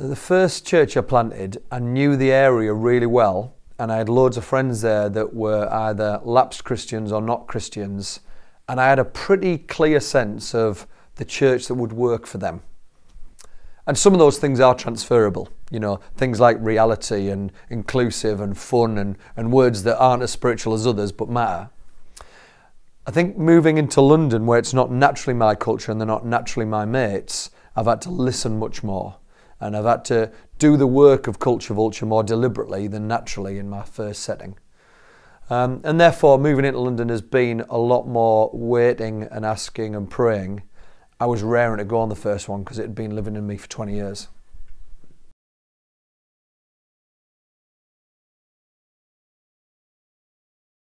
The first church I planted, I knew the area really well, and I had loads of friends there that were either lapsed Christians or not Christians, and I had a pretty clear sense of the church that would work for them. And some of those things are transferable, you know, things like reality and inclusive and fun and, and words that aren't as spiritual as others but matter. I think moving into London, where it's not naturally my culture and they're not naturally my mates, I've had to listen much more and I've had to do the work of culture vulture more deliberately than naturally in my first setting. Um, and therefore, moving into London has been a lot more waiting and asking and praying. I was raring to go on the first one because it had been living in me for 20 years.